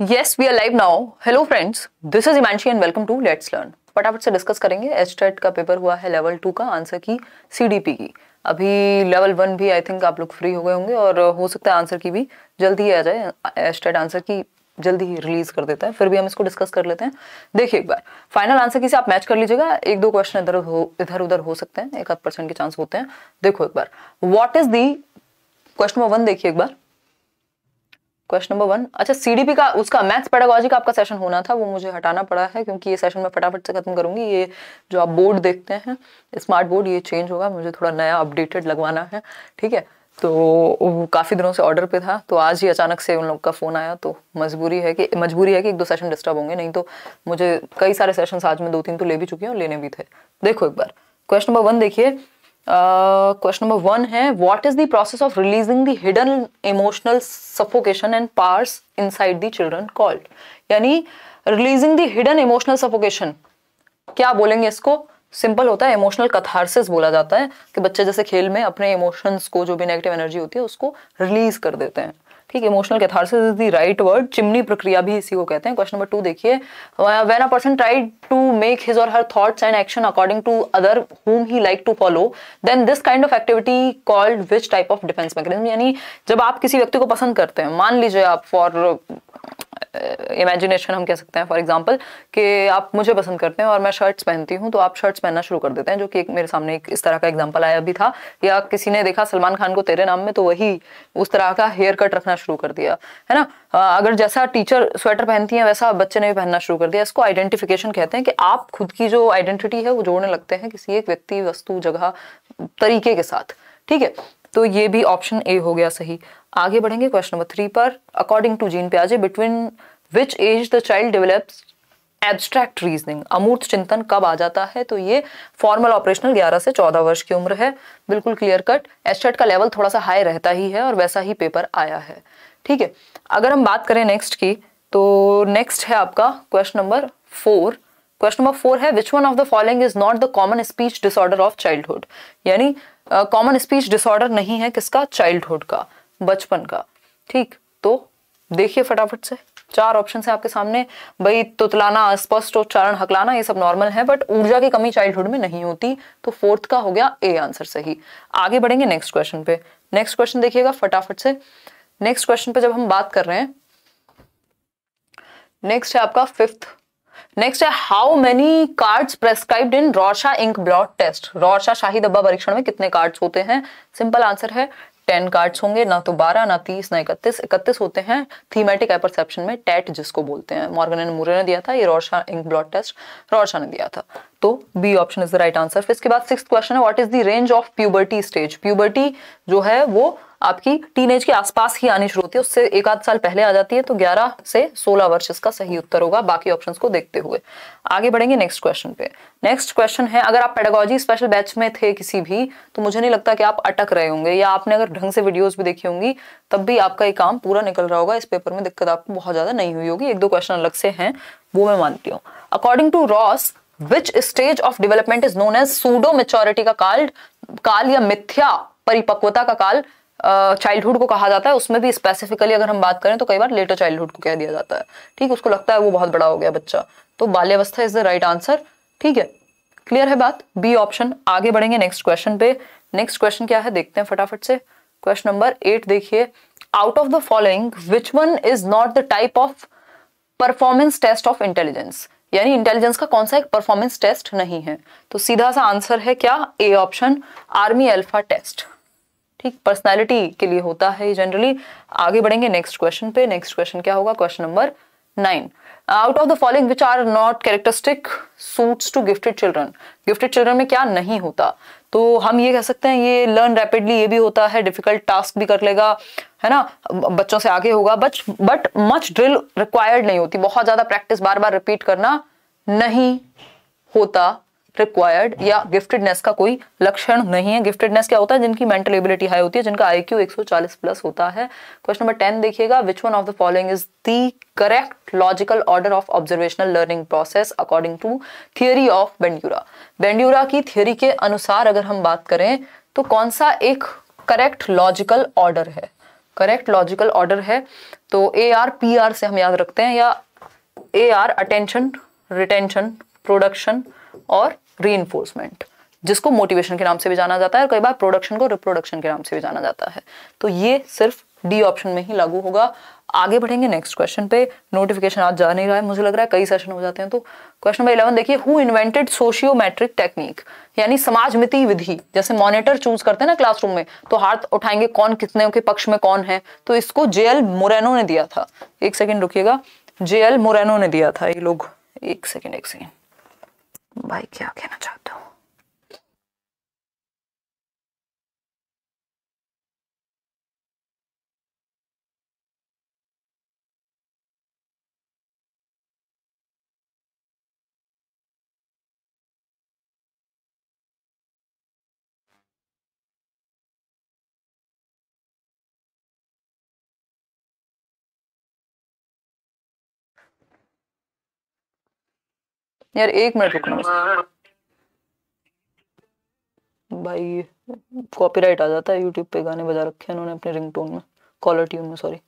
yes we are live now hello friends this is Imanshi and welcome to let's learn फटाफट से discuss करेंगे estate का paper हुआ है लेवल टू का आंसर की सीडीपी की अभी लेवल वन भी आई थिंक आप लोग फ्री हो गए होंगे और हो सकता है आंसर की भी जल्दी ही आ जाए एस्टेट आंसर की जल्दी ही रिलीज कर देता है फिर भी हम इसको डिस्कस कर लेते हैं देखिए एक बार फाइनल आंसर किसी आप मैच कर लीजिएगा एक दो क्वेश्चन इधर हो इधर उधर हो सकते हैं एक आध परसेंट के चांस होते हैं देखो एक बार what is the question number one देखिए एक बार क्वेश्चन नंबर वन अच्छा सीडीपी का उसका मैथ्स पेडागोजी का आपका सेशन होना था वो मुझे हटाना पड़ा है क्योंकि ये सेशन मैं फटाफट से खत्म करूंगी ये जो आप बोर्ड देखते हैं स्मार्ट बोर्ड ये चेंज होगा मुझे थोड़ा नया अपडेटेड लगवाना है ठीक है तो काफ़ी दिनों से ऑर्डर पे था तो आज ही अचानक से उन लोग का फ़ोन आया तो मजबूरी है कि मजबूरी है कि एक दो सेशन डिस्टर्ब होंगे नहीं तो मुझे कई सारे सेशन आज में दो तीन तो ले भी चुकी हूँ लेने भी थे देखो एक बार क्वेश्चन नंबर वन देखिए क्वेश्चन नंबर वन है what is the process of releasing the hidden emotional suffocation and parse inside the children called यानी releasing the hidden emotional suffocation क्या बोलेंगे इसको सिंपल होता है इमोशनल कथारसिस बोला जाता है कि बच्चे जैसे खेल में अपने इमोशंस को जो भी नेगेटिव एनर्जी होती है उसको रिलीज कर देते हैं ठीक emotional catharsis is the right word chimney प्रक्रिया भी इसी को कहते हैं क्वेश्चन नंबर टू देखिए when a person try to make his or her thoughts and action according to other whom he like to follow then this kind of activity called which type of defence mechanism यानी जब आप किसी व्यक्ति को पसंद करते हैं मान लीजिए आप फॉर इमेजिनेशन हम कह सकते हैं फॉर एग्जांपल कि आप मुझे पसंद करते हैं और मैं शर्ट्स पहनती हूँ तो आप शर्ट्स पहनना शुरू कर देते हैं जो कि एक मेरे सामने एक इस तरह का एग्जाम्पल आया भी था या किसी ने देखा सलमान खान को तेरे नाम में तो वही उस तरह का हेयर कट रखना शुरू कर दिया है ना अगर जैसा टीचर स्वेटर पहनती है वैसा बच्चे ने भी पहनना शुरू कर दिया इसको आइडेंटिफिकेशन कहते हैं कि आप खुद की जो आइडेंटिटी है वो जोड़ने लगते हैं किसी एक व्यक्ति वस्तु जगह तरीके के साथ ठीक है तो ये भी ऑप्शन ए हो गया सही आगे बढ़ेंगे क्वेश्चन नंबर थ्री पर अकॉर्डिंग टू जीन प्याजे between which age the child develops abstract reasoning अमूर्त चिंतन कब आ जाता है तो ये फॉर्मल ऑपरेशनल 11 से 14 वर्ष की उम्र है बिल्कुल क्लियर कट एस्टेट का लेवल थोड़ा सा हाई रहता ही है और वैसा ही पेपर आया है ठीक है अगर हम बात करें नेक्स्ट की तो नेक्स्ट है आपका question number four question number four है which one of the following is not the common speech disorder of childhood यानी कॉमन स्पीच डिसऑर्डर नहीं है किसका चाइल्डहुड का बचपन का ठीक तो देखिए फटाफट से चार ऑप्शन है आपके सामने भाई तुतलाना स्पष्ट उच्चारण हकलाना ये सब नॉर्मल है बट ऊर्जा की कमी चाइल्डहुड में नहीं होती तो फोर्थ का हो गया ए आंसर सही आगे बढ़ेंगे नेक्स्ट क्वेश्चन पे नेक्स्ट क्वेश्चन देखिएगा फटाफट से नेक्स्ट क्वेश्चन पे जब हम बात कर रहे हैं नेक्स्ट है आपका फिफ्थ नेक्स्ट है how many cards prescribed in Rorschach ink blot test Rorschach शाही दब्बा परीक्षण में कितने कार्ड्स होते हैं सिंपल आंसर है टेन कार्ड्स होंगे ना तो बारह ना तीस ना इकतीस इकतीस होते हैं थीमेटिक एपरसेप्शन में टेट जिसको बोलते हैं मॉर्गन एंड मूरे ने दिया था ये Rorschach ink blot test Rorschach ने दिया था तो B option is the right answer फिर इसके बाद सिक्स क्वेश्चन है what is the range of puberty stage puberty जो है वो आपकी टीनेज के आसपास ही आनी शुरू होती है उससे एक आध साल पहले आ जाती है तो 11 से 16 वर्ष इसका सही उत्तर होगा बाकी ऑप्शंस को देखते हुए आगे बढ़ेंगे नेक्स्ट क्वेश्चन पे नेक्स्ट क्वेश्चन है अगर आप पेडागोजी स्पेशल बैच में थे किसी भी तो मुझे नहीं लगता कि आप अटक रहे होंगे या आपने अगर ढंग से वीडियोज भी देखी होंगी तब भी आपका ये काम पूरा निकल रहा होगा इस पेपर में दिक्कत आपको बहुत ज्यादा नहीं हुई होगी एक दो क्वेश्चन अलग से हैं वो मैं मानती हूँ according to Ross which stage of development is known as pseudo maturity का काल काल या मिथ्या परिपक्वता का काल चाइल्डहुड को कहा जाता है उसमें भी स्पेसिफिकली अगर हम बात करें तो कई बार लेटर चाइल्डहुड को कह दिया जाता है ठीक उसको लगता है वो बहुत बड़ा हो गया बच्चा तो बाल्यावस्था इज द राइट आंसर ठीक है क्लियर है बात बी ऑप्शन आगे बढ़ेंगे नेक्स्ट क्वेश्चन पे नेक्स्ट क्वेश्चन क्या है देखते हैं फटाफट से क्वेश्चन नंबर एट देखिए out of the following which one is not the type of performance test of intelligence यानी इंटेलिजेंस का कौन सा एक परफॉर्मेंस टेस्ट नहीं है तो सीधा सा आंसर है क्या A option army alpha test ठीक पर्सनैलिटी के लिए होता है जनरली आगे बढ़ेंगे नेक्स्ट क्वेश्चन पे नेक्स्ट क्वेश्चन क्या होगा question number nine out of the following which are not characteristic suits to gifted children gifted children में क्या नहीं होता तो हम ये कह सकते हैं ये लर्न रैपिडली ये भी होता है डिफिकल्ट टास्क भी कर लेगा है ना बच्चों से आगे होगा but but much drill required नहीं होती बहुत ज़्यादा प्रैक्टिस बार बार रिपीट करना नहीं होता रिक्वायर्ड या गिफ्टेडनेस का कोई लक्षण नहीं है गिफ्टेडनेस क्या होता है जिनकी मेंटल एबिलिटी हाई होती है जिनका आई क्यू प्लस होता है क्वेश्चन नंबर टेन देखिएगा which one of the following is the correct logical order of observational learning process according to theory of Bandura Bandura की थियोरी के अनुसार अगर हम बात करें तो कौन सा एक करेक्ट लॉजिकल ऑर्डर है करेक्ट लॉजिकल ऑर्डर है तो ए आर पी आर से हम याद रखते हैं या A R attention retention production और री जिसको मोटिवेशन के नाम से भी जाना जाता है और कई बार प्रोडक्शन को रिप्रोडक्शन के नाम से भी जाना जाता है तो ये सिर्फ डी ऑप्शन में ही लागू होगा आगे बढ़ेंगे नेक्स्ट क्वेश्चन पे नोटिफिकेशन आज जा नहीं रहा है मुझे लग रहा है कई सेशन हो जाते हैं तो क्वेश्चन नंबर इलेवन देखिए हु इन्वेंटेड सोशियोमेट्रिक टेक्निक यानी समाज मिति विधि जैसे मॉनिटर चूज करते हैं ना क्लासरूम में तो हाथ उठाएंगे कौन कितने के पक्ष में कौन है तो इसको जे एल मोरेनो ने दिया था एक सेकेंड रुकिएगा जे एल मोरेनो ने दिया था ये लोग एक सेकेंड एक सेकेंड 모바일 기억에는 절대 यार एक मिनट रुकना भाई कॉपीराइट आ जाता है यूट्यूब पे गाने बजा रखे हैं उन्होंने अपने रिंगटोन में कॉलर ट्यून में सॉरी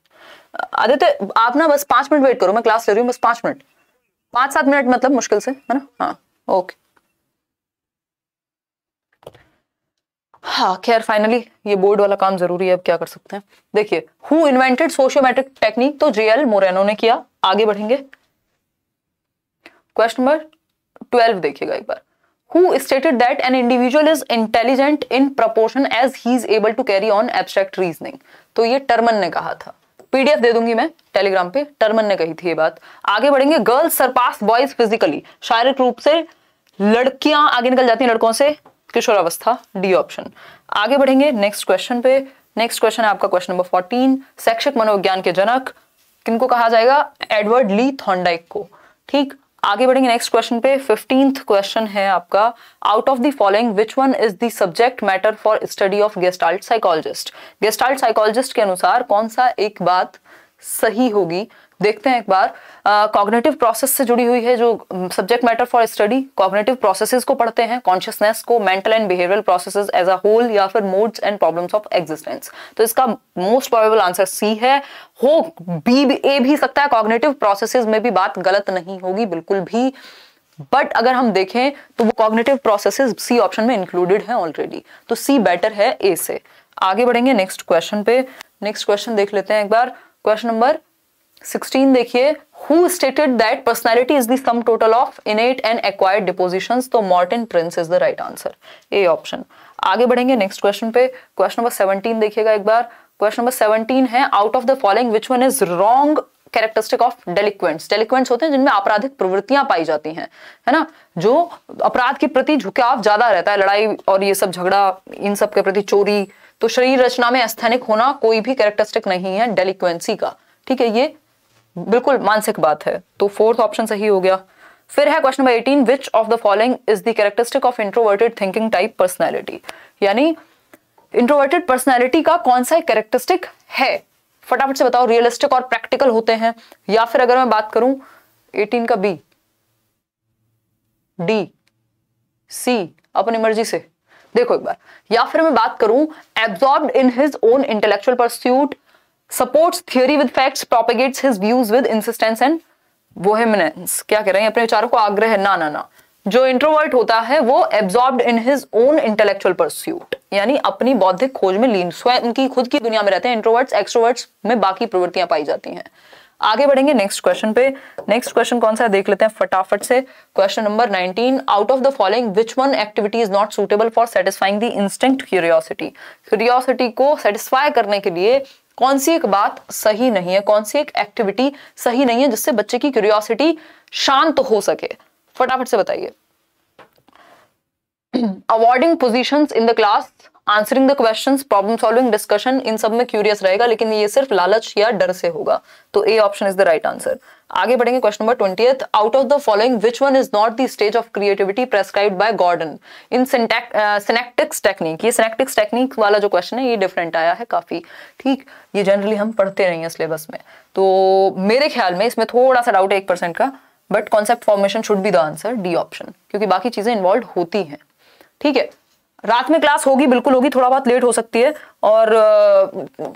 आदित्य आप ना बस पांच मिनट वेट करो मैं क्लास ले रही हूँ बस पांच मिनट पांच सात मिनट मतलब मुश्किल से है ना हाँ ओके हाँ खैर फाइनली ये बोर्ड वाला काम जरूरी है अब क्या कर सकते हैं देखिए हु इन्वेंटेड सोशियोमेट्रिक टेक्निक तो जेएल मोरेनो ने किया आगे बढ़ेंगे क्वेश्चन नंबर ट्वेल्व देखिएगा एक बार who stated that an individual is intelligent in proportion as he is able to carry on abstract reasoning तो ये टर्मन ने कहा था पीडीएफ दे दूंगी मैं टेलीग्राम पे टर्मन ने कही थी ये बात आगे बढ़ेंगे गर्ल्स सरपास बॉयज फिजिकली शारीरिक रूप से लड़कियां आगे निकल जाती हैं लड़कों से किशोर अवस्था डी ऑप्शन आगे बढ़ेंगे नेक्स्ट क्वेश्चन पे नेक्स्ट क्वेश्चन है आपका क्वेश्चन नंबर फोर्टीन शैक्षिक मनोविज्ञान के जनक किनको कहा जाएगा एडवर्ड ली थॉन्डाइक को ठीक आगे बढ़ेंगे नेक्स्ट क्वेश्चन पे फिफ्टींथ क्वेश्चन है आपका out of the following which one is the subject matter for study of gestalt psychologist gestalt psychologist के अनुसार कौन सा एक बात सही होगी देखते हैं एक बार कॉग्नेटिव uh, प्रोसेस से जुड़ी हुई है जो subject matter for study cognitive processes को पढ़ते हैं कॉन्शियसनेस को mental and behavioural processes as a whole या फिर modes and problems of existence तो इसका मोस्ट प्रोबेबल आंसर सी है हो बी ए भी सकता है कॉग्नेटिव प्रोसेसेस में भी बात गलत नहीं होगी बिल्कुल भी बट अगर हम देखें तो वो कॉग्नेटिव प्रोसेसेस सी ऑप्शन में इंक्लूडेड तो है ऑलरेडी तो सी बेटर है ए से आगे बढ़ेंगे नेक्स्ट क्वेश्चन पे नेक्स्ट क्वेश्चन देख लेते हैं एक बार क्वेश्चन नंबर 16 देखिए who stated that personality is the sum total of innate and acquired disposition तो Morton Prince is the right answer A option आगे बढ़ेंगे नेक्स्ट क्वेश्चन पे क्वेश्चन नंबर 17 देखिएगा एक बार क्वेश्चन नंबर 17 है out of the following which one is wrong characteristic of delinquents delinquents होते हैं जिनमें आपराधिक प्रवृत्तियां पाई जाती हैं है ना जो अपराध के प्रति झुकाव ज्यादा रहता है लड़ाई और ये सब झगड़ा इन सब के प्रति चोरी तो शरीर रचना में अस्थैनिक होना कोई भी कैरेक्टरिस्टिक नहीं है डेलिक्वेंसी का ठीक है ये बिल्कुल मानसिक बात है तो फोर्थ ऑप्शन सही हो गया फिर है question number eighteen which of the following is the characteristic of introverted thinking type personality यानी इंट्रोवर्टेड पर्सनैलिटी का कौन सा कैरेक्टरिस्टिक है फटाफट से बताओ रियलिस्टिक और प्रैक्टिकल होते हैं या फिर अगर मैं बात करूं एटीन का बी डी सी अपन इमर्जी से देखो एक बार या फिर मैं बात करूं absorb in his own intellectual pursuit supports theory with facts propagates his views with insistence and vehemence क्या कह रहे हैं अपने विचारों को आग्रह है ना ना ना जो इंट्रोवर्ट होता है वो absorb in his own intellectual pursuit यानी अपनी बौद्धिक खोज में लीन स्वयं उनकी खुद की दुनिया में रहते हैं इंट्रोवर्ट्स एक्सट्रोवर्ट्स में बाकी प्रवृत्तियां पाई जाती हैं आगे बढ़ेंगे नेक्स्ट क्वेश्चन पे नेक्स्ट क्वेश्चन कौन सा है देख लेते हैं फटाफट से question number 19 out of the following which one activity is not suitable for satisfying the instinct curiosity curiosity को सेटिस्फाई करने के लिए कौन सी एक बात सही नहीं है कौन सी एक एक्टिविटी सही नहीं है जिससे बच्चे की क्यूरियोसिटी शांत हो सके फटाफट से बताइए awarding position in the class answering the question problem solving discussion in सब में क्यूरियस रहेगा लेकिन ये सिर्फ लालच या डर से होगा तो A option is the right answer आगे बढ़ेंगे question number twenty out of the following which one is not the stage of creativity prescribe by Gordon in synectics technique ये सिनेक्टिक्स टेक्निक वाला जो क्वेश्चन है ये डिफरेंट आया है काफी ठीक ये जनरली हम पढ़ते नहीं हैं सिलेबस में तो मेरे ख्याल में इसमें थोड़ा सा डाउट है एक परसेंट का but concept formation should be the answer D option क्योंकि बाकी चीजें इन्वॉल्व होती हैं ठीक है रात में क्लास होगी बिल्कुल होगी थोड़ा बहुत लेट हो सकती है और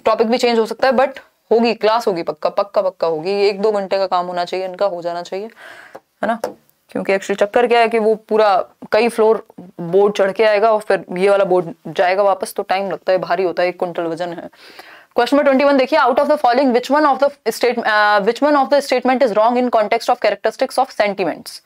टॉपिक भी चेंज हो सकता है बट होगी क्लास होगी पक्का पक्का पक्का होगी एक दो घंटे का काम होना चाहिए इनका हो जाना चाहिए है ना क्योंकि एक्चुअली चक्कर क्या है कि वो पूरा कई फ्लोर बोर्ड चढ़ के आएगा और फिर ये वाला बोर्ड जाएगा वापस तो टाइम लगता है भारी होता है एक क्विंटल वजन है क्वेश्चन नंबर ट्वेंटी वन देखिए out of the following which one of the state which one of the statement is wrong in context of characteristics of sentiments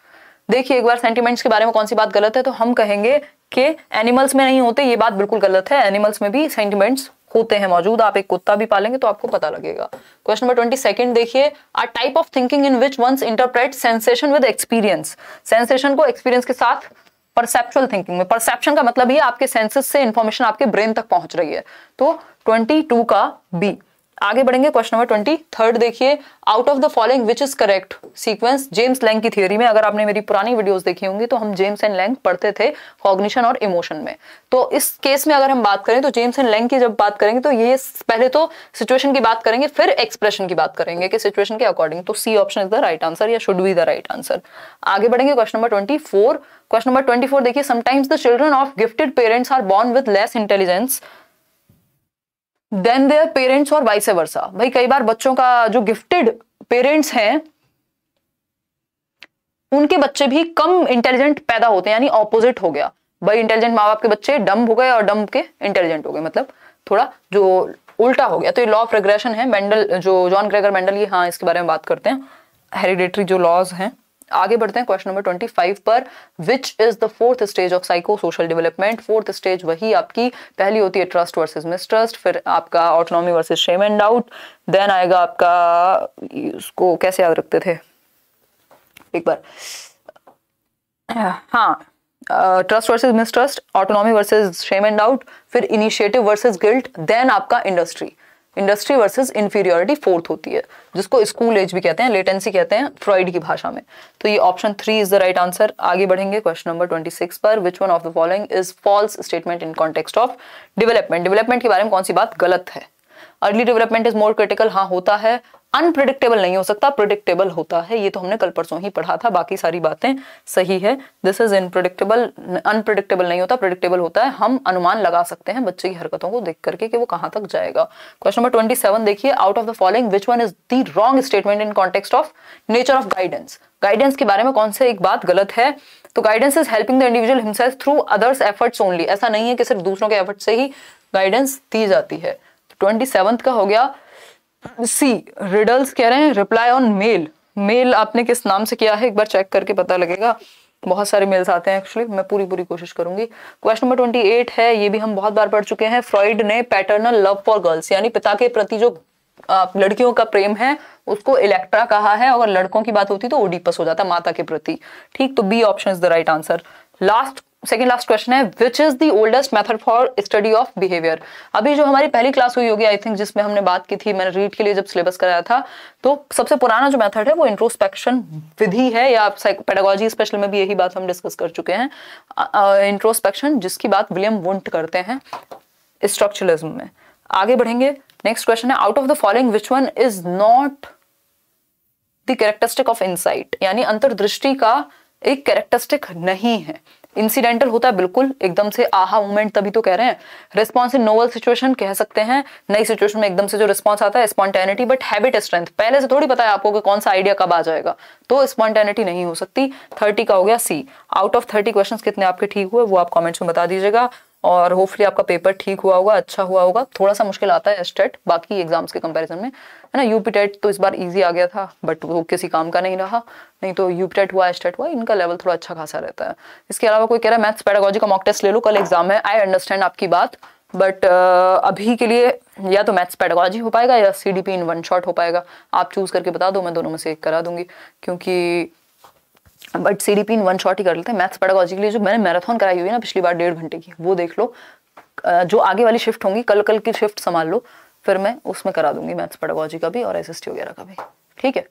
देखिए एक बार सेंटिमेंट्स के बारे में कौन सी बात गलत है तो हम कहेंगे कि एनिमल्स में नहीं होते ये बात बिल्कुल गलत है एनिमल्स में भी सेंटिमेंट्स होते हैं मौजूद आप एक कुत्ता भी पालेंगे तो आपको पता लगेगा क्वेश्चन नंबर ट्वेंटी सेकंड देखिए a type of thinking in which one's interpret sensation with experience sensation को एक्सपीरियंस के साथ परसेप्चुअल थिंकिंग में परसेप्शन का मतलब ये आपके सेंसेस से इंफॉर्मेशन आपके ब्रेन तक पहुंच रही है तो ट्वेंटी का बी आगे बढ़ेंगे क्वेश्चन नंबर ट्वेंटी थर्ड देखिए out of the following which is correct sequence James Lange की थियोरी में अगर आपने मेरी पुरानी वीडियोस देखी होंगी तो हम जेम्स एंड लैंग पढ़ते थे कॉग्निशन और इमोशन में तो इस केस में अगर हम बात करें तो जेम्स एंड लैंग की जब बात करेंगे तो ये पहले तो सिचुएशन की बात करेंगे फिर एक्सप्रेशन की बात करेंगे कि सिचुएशन के अकॉर्डिंग तो C option is the right answer या should be the right answer आगे बढ़ेंगे question number twenty question number twenty देखिए sometimes the children of gifted parents are born with less intelligence than their parents और vice versa भाई कई बार बच्चों का जो गिफ्टेड पेरेंट्स हैं उनके बच्चे भी कम इंटेलिजेंट पैदा होते हैं यानी ऑपोजिट हो गया भाई इंटेलिजेंट माँ बाप के बच्चे डम हो गए और डम के इंटेलिजेंट हो गए मतलब थोड़ा जो उल्टा हो गया तो ये लॉ ऑफ रिग्रेशन है मेंडल जो जॉन ग्रेगर मेंडल ये हाँ इसके बारे में बात करते हैं हेरिडेटरी जो लॉज हैं आगे बढ़ते हैं क्वेश्चन नंबर ट्वेंटी फाइव पर which is the fourth stage of psychosocial development fourth stage वही आपकी पहली होती है ट्रस्ट वर्सेस मिसट्रस्ट फिर आपका autonomy versus shame and doubt then आएगा आपका उसको कैसे याद रखते थे एक बार हाँ trust versus mistrust autonomy versus shame and doubt फिर इनिशिएटिव वर्सेज गिल्ट देन आपका industry industry versus inferiority fourth होती है जिसको स्कूल एज भी कहते हैं लेटेंसी कहते हैं फ्रॉइड की भाषा में तो ये option three is the right answer आगे बढ़ेंगे क्वेश्चन नंबर ट्वेंटी सिक्स पर which one of the following is false statement in context of development development के बारे में कौन सी बात गलत है early development is more critical हाँ होता है अनप्रिडिक्टेबल नहीं हो सकता प्रिडिक्टेबल होता है ये तो हमने कल परसों ही पढ़ा था बाकी सारी बातें सही है दिस इज इनप्रिडिक्टेबल अनप्रिडिक्टेबल नहीं होता प्रिडिक्टेबल होता है हम अनुमान लगा सकते हैं बच्चे की हरकतों को देख करके कि वो कहां तक जाएगा क्वेश्चन नंबर ट्वेंटी सेवन देखिए out of the following which one is the wrong statement in context of nature of guidance guidance के बारे में कौन से एक बात गलत है तो guidance is helping the individual himself through others efforts only ऐसा नहीं है कि सिर्फ दूसरों के एफर्ट से ही गाइडेंस दी जाती है ट्वेंटी सेवन का हो गया सी रिडल्स कह रहे हैं रिप्लाई ऑन मेल मेल आपने किस नाम से किया है एक बार चेक करके पता लगेगा बहुत सारे मेल्स आते हैं एक्चुअली मैं पूरी पूरी कोशिश करूंगी क्वेश्चन नंबर ट्वेंटी एट है ये भी हम बहुत बार पढ़ चुके हैं फ्रॉइड ने पैटर्नल लव फॉर गर्ल्स यानी पिता के प्रति जो लड़कियों का प्रेम है उसको इलेक्ट्रा कहा है अगर लड़कों की बात होती तो ओडीपस हो जाता माता के प्रति ठीक तो B option is the right answer last second last question है which is the oldest method for study of behaviour अभी जो हमारी पहली क्लास हुई होगी आई थिंक जिसमें हमने बात की थी मैंने रीड के लिए जब सिलेबस कराया था तो सबसे पुराना जो मेथड है वो इंट्रोस्पेक्शन विधि है या पेडागोजी स्पेशल में भी यही बात हम डिस्कस कर चुके हैं इंट्रोस्पेक्शन uh, जिसकी बात विलियम वुंट करते हैं स्ट्रक्चरलिज्म में आगे बढ़ेंगे नेक्स्ट क्वेश्चन है out of the following which one is not the characteristic of insight यानी अंतर्दृष्टि का एक कैरेक्टरिस्टिक नहीं है इंसिडेंटल होता है बिल्कुल एकदम से आहा मोमेंट तभी तो कह रहे हैं रिस्पॉन्स इन नोवल सिचुएशन कह सकते हैं नई सिचुएशन में एकदम से जो रिस्पॉन्स आता है स्पॉन्टेनिटी बट हैबिट स्ट्रेंथ पहले से थोड़ी पता है आपको कि कौन सा आइडिया कब आ जाएगा तो स्पॉन्टेनिटी नहीं हो सकती थर्टी का हो गया C out of thirty question कितने आपके ठीक हुए वो आप कॉमेंट्स में बता दीजिएगा और होपफुली आपका पेपर ठीक हुआ होगा अच्छा हुआ होगा थोड़ा सा मुश्किल आता है एस्टेट e बाकी एग्जाम्स के कंपैरिजन में है ना यूपी टेट e तो इस बार इजी आ गया था बट वो किसी काम का नहीं रहा नहीं तो यूपी टेट e हुआ एस्टेट हुआ इनका लेवल थोड़ा अच्छा खासा रहता है इसके अलावा कोई कह रहा है मैथ्स पैडागोजी का मॉक टेस्ट ले लो कल एग्जाम है आई अंडरस्टैंड आपकी बात बट uh, अभी के लिए या तो मैथ्स पैडागोजी हो पाएगा या C D P in one shot हो पाएगा आप चूज़ करके बता दो मैं दोनों में से एक करा दूंगी क्योंकि but C D P in one shot ही कर लेते हैं मैथ्स पेडागोजी के लिए जो मैंने मैराथन कराई हुई है ना पिछली बार डेढ़ घंटे की वो देख लो जो आगे वाली शिफ्ट होंगी कल कल की शिफ्ट संभाल लो फिर मैं उसमें करा दूंगी मैथ्स पेडागोजी का भी और एस वगैरह का भी ठीक है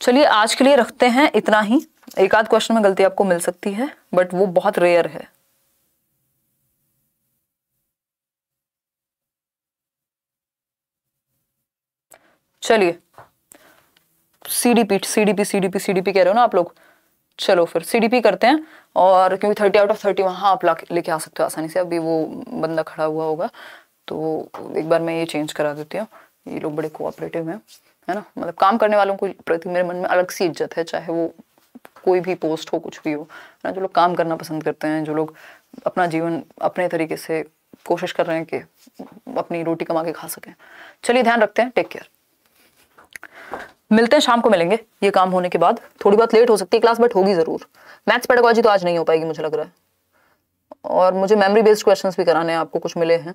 चलिए आज के लिए रखते हैं इतना ही एक आध क्वेश्चन में गलती आपको मिल सकती है बट वो बहुत रेयर है चलिए सीडीपी सीडीपी सीडीपी सीडीपी कह रहे हो ना आप लोग चलो फिर सीडीपी करते हैं और क्योंकि थर्टी आउट ऑफ थर्टी वहाँ आप ला लेके आ सकते हो आसानी से अभी वो बंदा खड़ा हुआ होगा तो एक बार मैं ये चेंज करा देती हूँ ये लोग बड़े कोऑपरेटिव हैं है ना मतलब काम करने वालों को प्रति मेरे मन में अलग सी इज्जत है चाहे वो कोई भी पोस्ट हो कुछ भी हो है ना जो लोग काम करना पसंद करते हैं जो लोग अपना जीवन अपने तरीके से कोशिश कर रहे हैं कि अपनी रोटी कमा के खा सकें चलिए ध्यान रखते हैं टेक केयर मिलते हैं शाम को मिलेंगे ये काम होने के बाद थोड़ी बहुत लेट हो सकती है क्लास बट होगी ज़रूर मैथ्स पेडोलॉजी तो आज नहीं हो पाएगी मुझे लग रहा है और मुझे मेमोरी बेस्ड क्वेश्चंस भी कराने हैं आपको कुछ मिले हैं